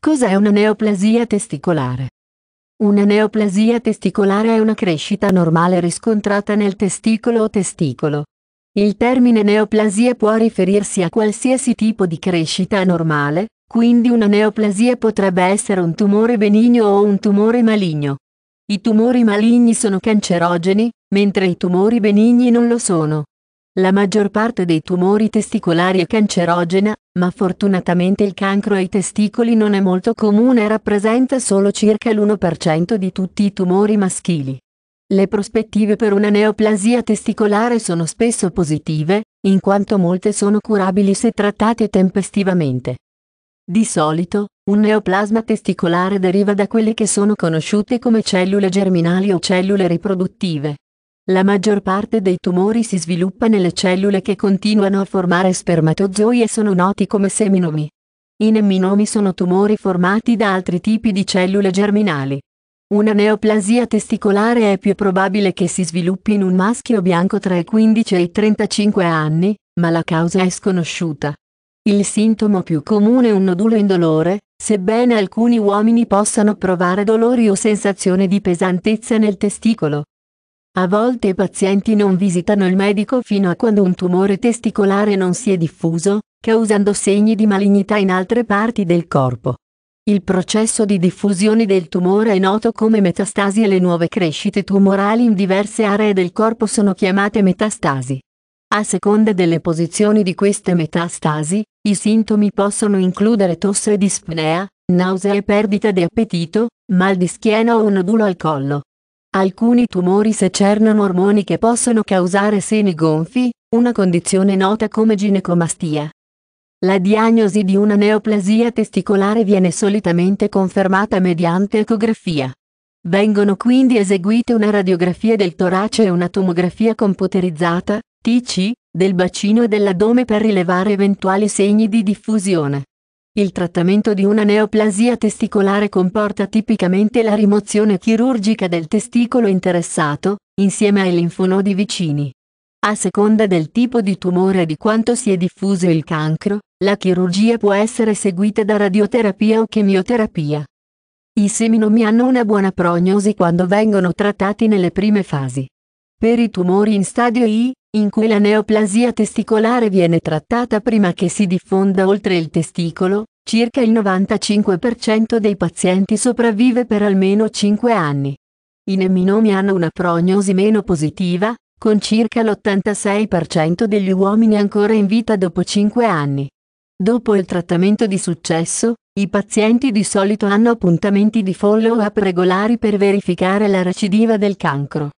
Cos'è una neoplasia testicolare? Una neoplasia testicolare è una crescita normale riscontrata nel testicolo o testicolo. Il termine neoplasia può riferirsi a qualsiasi tipo di crescita normale, quindi una neoplasia potrebbe essere un tumore benigno o un tumore maligno. I tumori maligni sono cancerogeni, mentre i tumori benigni non lo sono. La maggior parte dei tumori testicolari è cancerogena, ma fortunatamente il cancro ai testicoli non è molto comune e rappresenta solo circa l'1% di tutti i tumori maschili. Le prospettive per una neoplasia testicolare sono spesso positive, in quanto molte sono curabili se trattate tempestivamente. Di solito, un neoplasma testicolare deriva da quelle che sono conosciute come cellule germinali o cellule riproduttive. La maggior parte dei tumori si sviluppa nelle cellule che continuano a formare spermatozoi e sono noti come seminomi. I neminomi sono tumori formati da altri tipi di cellule germinali. Una neoplasia testicolare è più probabile che si sviluppi in un maschio bianco tra i 15 e i 35 anni, ma la causa è sconosciuta. Il sintomo più comune è un nodulo indolore, sebbene alcuni uomini possano provare dolori o sensazione di pesantezza nel testicolo. A volte i pazienti non visitano il medico fino a quando un tumore testicolare non si è diffuso, causando segni di malignità in altre parti del corpo. Il processo di diffusione del tumore è noto come metastasi e le nuove crescite tumorali in diverse aree del corpo sono chiamate metastasi. A seconda delle posizioni di queste metastasi, i sintomi possono includere tosse e dispnea, nausea e perdita di appetito, mal di schiena o nodulo al collo, Alcuni tumori secernano ormoni che possono causare seni gonfi, una condizione nota come ginecomastia. La diagnosi di una neoplasia testicolare viene solitamente confermata mediante ecografia. Vengono quindi eseguite una radiografia del torace e una tomografia computerizzata, TC, del bacino e dell'addome per rilevare eventuali segni di diffusione. Il trattamento di una neoplasia testicolare comporta tipicamente la rimozione chirurgica del testicolo interessato, insieme ai linfonodi vicini. A seconda del tipo di tumore e di quanto si è diffuso il cancro, la chirurgia può essere seguita da radioterapia o chemioterapia. I seminomi hanno una buona prognosi quando vengono trattati nelle prime fasi. Per i tumori in stadio I, in cui la neoplasia testicolare viene trattata prima che si diffonda oltre il testicolo, circa il 95% dei pazienti sopravvive per almeno 5 anni. I neminomi hanno una prognosi meno positiva, con circa l'86% degli uomini ancora in vita dopo 5 anni. Dopo il trattamento di successo, i pazienti di solito hanno appuntamenti di follow-up regolari per verificare la recidiva del cancro.